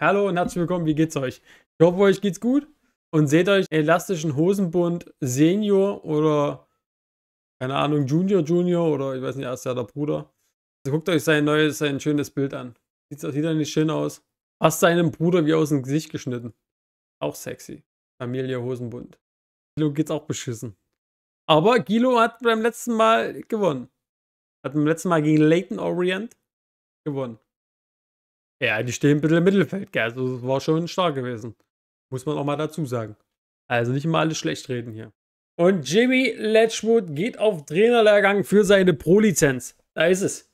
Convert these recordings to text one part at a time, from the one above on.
Hallo und herzlich willkommen, wie geht's euch? Ich hoffe, euch geht's gut und seht euch elastischen Hosenbund Senior oder keine Ahnung, Junior, Junior oder ich weiß nicht, er ist ja der Bruder. Also guckt euch sein neues, sein schönes Bild an. Sieht, sieht er nicht schön aus? Fast seinem Bruder wie aus dem Gesicht geschnitten. Auch sexy. Familie Hosenbund. Gilo geht's auch beschissen. Aber Gilo hat beim letzten Mal gewonnen. Hat beim letzten Mal gegen Leighton Orient gewonnen. Ja, die stehen ein bisschen im Mittelfeld, gell? Also das war schon stark gewesen. Muss man auch mal dazu sagen. Also nicht immer alles schlecht reden hier. Und Jimmy Letchwood geht auf Trainerlehrgang für seine Pro-Lizenz. Da ist es.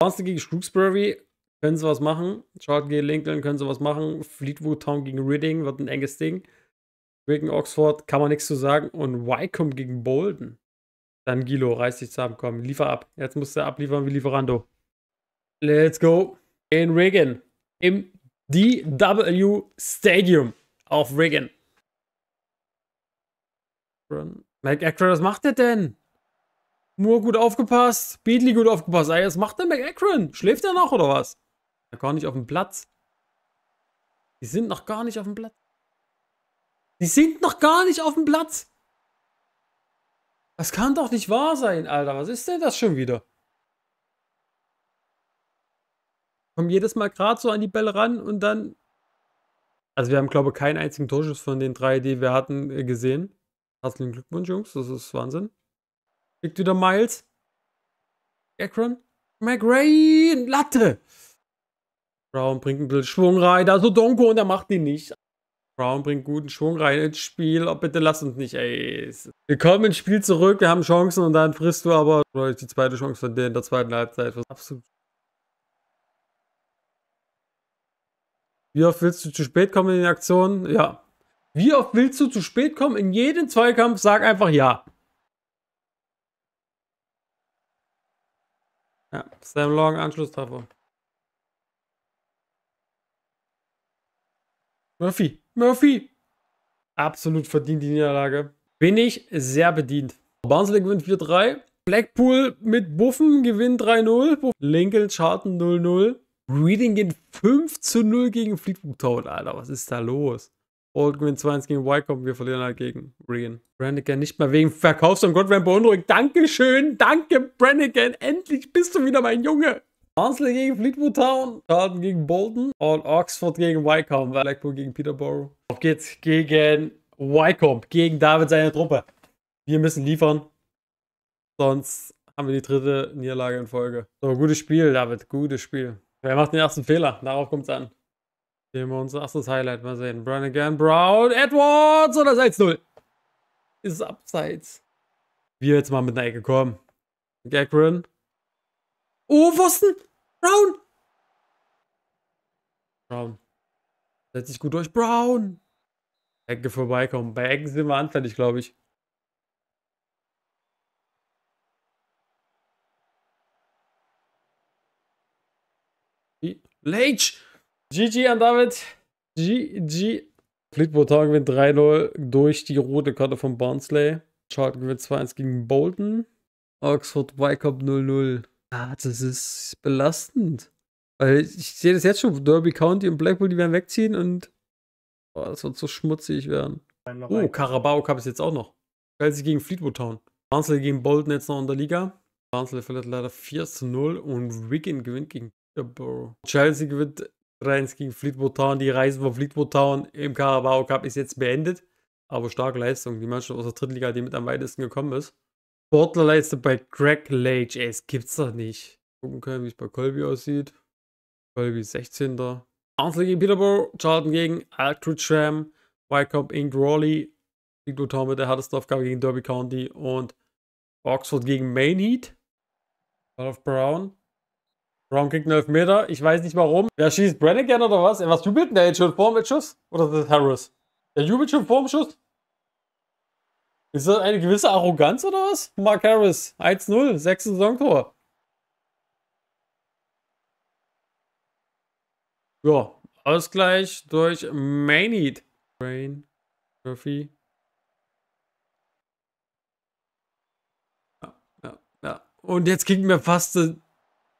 Johnston gegen Screwsbury können sie was machen. Charlotte gegen Lincoln können sie was machen. Fleetwood Town gegen Reading wird ein enges Ding. Gegen Oxford kann man nichts zu sagen. Und Wycombe gegen Bolden. Dann Gilo, reiß dich zusammen, komm, liefer ab. Jetzt musst du abliefern wie Lieferando. Let's go in Reagan im DW Stadium auf Reagan. Mac was macht der denn? Moore gut aufgepasst, Beatley gut aufgepasst. Ey, was macht der McAcron? Schläft er noch oder was? Er gar nicht auf dem Platz. Die sind noch gar nicht auf dem Platz. Die sind noch gar nicht auf dem Platz. Das kann doch nicht wahr sein, Alter. Was ist denn das schon wieder? kommen jedes Mal gerade so an die Bälle ran und dann. Also wir haben, glaube ich, keinen einzigen Torschuss von den drei, die wir hatten, äh, gesehen. Herzlichen Glückwunsch, Jungs. Das ist Wahnsinn. Kriegt wieder Miles. Akron. McRae. Latte. Brown bringt ein bisschen Schwung rein. Da ist so Donko und er macht ihn nicht. Brown bringt guten Schwung rein ins Spiel. Oh, bitte lass uns nicht, ey. Wir kommen ins Spiel zurück, wir haben Chancen und dann frisst du aber die zweite Chance von denen in der zweiten Halbzeit. Was absolut Wie oft willst du zu spät kommen in den Aktionen? Ja. Wie oft willst du zu spät kommen in jeden Zweikampf? Sag einfach ja. Ja, Sam Long, Anschlusstreffer. Murphy, Murphy! Absolut verdient die Niederlage. Bin ich sehr bedient. Barnsley gewinnt 4-3. Blackpool mit Buffen gewinnt 3-0. Lincoln Charten 0-0. Reading geht 5 zu 0 gegen Fleetwood Town, Alter. Was ist da los? Old Green 2 gegen Wycombe, wir verlieren halt gegen Regan. Brannigan nicht mehr wegen Verkaufs und Gott beunruhigt. Dankeschön, danke Brannigan, endlich bist du wieder mein Junge. Barnsley gegen Fleetwood Town, Carlton gegen Bolton und Oxford gegen Wycombe, Blackpool gegen Peterborough. Auf geht's gegen Wycombe, gegen David seine Truppe. Wir müssen liefern, sonst haben wir die dritte Niederlage in Folge. So, gutes Spiel, David, gutes Spiel. Wer macht den ersten Fehler? Darauf kommt es an. Nehmen wir unser erstes Highlight mal sehen. Brannigan, Brown, Edwards oder 1-0? Ist es abseits? Wir jetzt mal mit einer Ecke kommen. Gagrin. Oh, Pfosten! Brown! Brown. Setzt sich gut durch. Brown! Ecke vorbeikommen. Bei Ecken sind wir anfällig, glaube ich. Lage. GG an David. GG. Fleetwood Town gewinnt 3-0 durch die rote Karte von Barnsley. Charlton gewinnt 2-1 gegen Bolton. Oxford Wycombe 0-0. Ah, das ist belastend. Weil ich sehe das jetzt schon. Derby County und Blackpool, die werden wegziehen und boah, das wird so schmutzig werden. Oh, Carabao Cup ist jetzt auch noch. Chelsea gegen Fleetwood Town. Barnsley gegen Bolton jetzt noch in der Liga. Barnsley verliert leider 4 0 und Wigan gewinnt gegen ja, Bro. Chelsea gewinnt 3 gegen Fleetwood Town. Die Reise von Fleetwood Town im Carabao Cup ist jetzt beendet. Aber starke Leistung. Die Mannschaft aus der Drittliga, die mit am weitesten gekommen ist. Sportler leistet bei Greg Lage. Ey, es gibt's doch nicht. Gucken können, wie es bei Colby aussieht. Colby 16. Arsenal gegen Peterborough. Charlton gegen Altrincham. Wycombe in Crawley. Fleetwood Town mit der härtesten Aufgabe gegen Derby County. Und Oxford gegen Main Mainheat. Ralph Brown. Brown kriegt einen Elfmeter. Ich weiß nicht warum. Wer schießt Brannigan oder was? Was jubelt denn der jetzt schon vorm Schuss? Oder ist das Harris? Der jubelt schon vorm Schuss? Ist das eine gewisse Arroganz oder was? Mark Harris, 1-0, sechste Saisontor. Ja, Ausgleich durch Maineed. Rain, Murphy. Ja, ja, ja. Und jetzt kriegen wir fast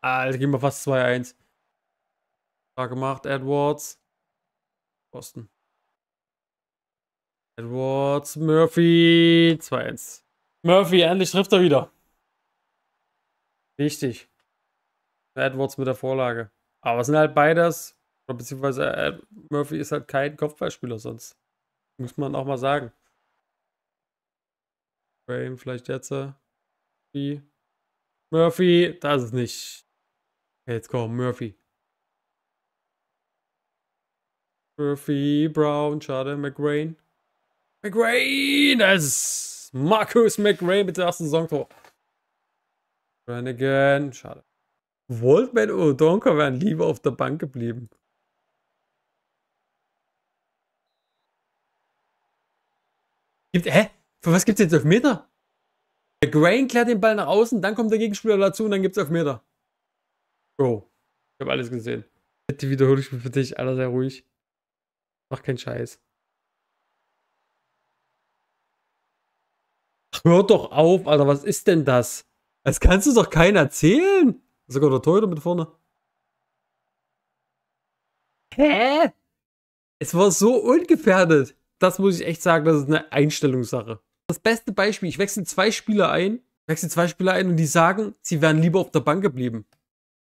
Alter, gehen wir fast 2-1. Da gemacht, Edwards. Boston. Edwards, Murphy, 2-1. Murphy, endlich trifft er wieder. Wichtig. Edwards mit der Vorlage. Aber es sind halt beides, beziehungsweise Ed äh, Murphy ist halt kein Kopfballspieler sonst. Muss man auch mal sagen. Frame vielleicht jetzt. Äh, Murphy. Murphy, da ist es nicht. Jetzt kommt Murphy. Murphy, Brown, schade, McGrain. McGrain! Das ist Markus McRain mit dem ersten Saisontor. Brannigan, schade. Waldman und Donker wären lieber auf der Bank geblieben. Gibt, hä? Für was gibt es jetzt Elfmeter? McGrain klärt den Ball nach außen, dann kommt der Gegenspieler dazu und dann gibt gibt's Elfmeter. Bro, ich habe alles gesehen. Die wiederhole ich mir für dich, Alter, sehr ruhig. Mach keinen Scheiß. Hör doch auf, Alter, was ist denn das? Das kannst du doch keinen erzählen. Sogar der Teure mit vorne. Hä? Es war so ungefährdet. Das muss ich echt sagen, das ist eine Einstellungssache. Das beste Beispiel, ich wechsle zwei Spieler ein, wechsle zwei Spieler ein und die sagen, sie wären lieber auf der Bank geblieben.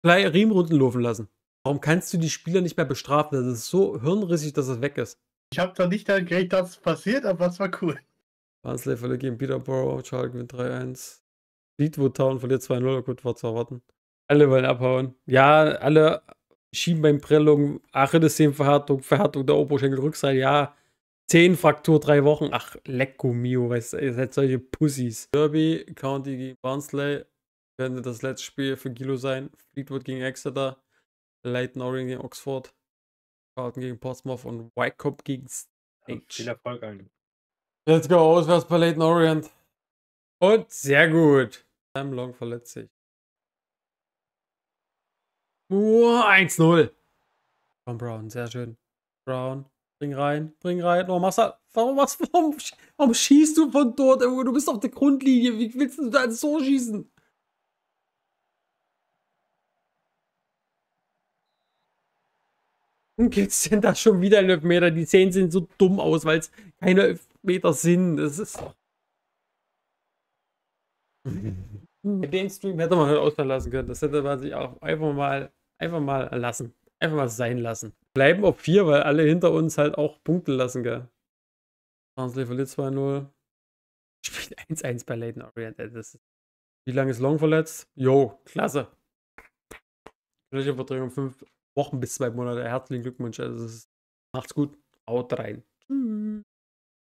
Riemen laufen lassen. Warum kannst du die Spieler nicht mehr bestrafen? Das ist so hirnrissig, dass es weg ist. Ich habe zwar nicht daran dass es passiert, aber es war cool. Barnsley verliert gegen Peterborough, Charles gewinnt 3-1. Leadwood Town verliert 2-0, gut, war zu erwarten. Alle wollen abhauen. Ja, alle schieben beim Prellung, Achillessehnenverhärtung, Verhärtung der Oberschenkel, Rückseite, ja. 10 Fraktur, 3 Wochen. Ach, Lecco Mio, weißt, ihr seid solche Pussys. Derby, County gegen Barnsley, könnte das letzte Spiel für Gilo sein. Fleetwood gegen Exeter, Leighton Orient gegen Oxford, Carlton gegen Portsmouth und Wycombe gegen Stage. Viel Erfolg allen. Let's go, auswärts bei Leighton Orient. Und sehr gut. Sam Long verletzt sich. 1-0. Von Brown, sehr schön. Brown, bring rein, bring rein. Oh, machst warum, warum, warum schießt du von dort? Du bist auf der Grundlinie. Wie willst du da so schießen? gibt es denn da schon wieder einen Elfmeter? Die Szenen sehen so dumm aus, weil es keine Elfmeter sind. Das ist doch. Den Stream hätte man halt ausfallen lassen können. Das hätte man sich auch einfach mal, einfach mal lassen. Einfach mal sein lassen. Bleiben auf 4, weil alle hinter uns halt auch Punkte lassen, gell? Barnsley verliert 2-0. Spielt 1-1 bei Leighton Orient. Ist... Wie lange ist Long verletzt? Jo, klasse. Flächenverdrehung 5 Wochen bis zwei Monate. Herzlichen Glückwunsch. Also macht's gut. Haut rein. Tschüss. Mhm.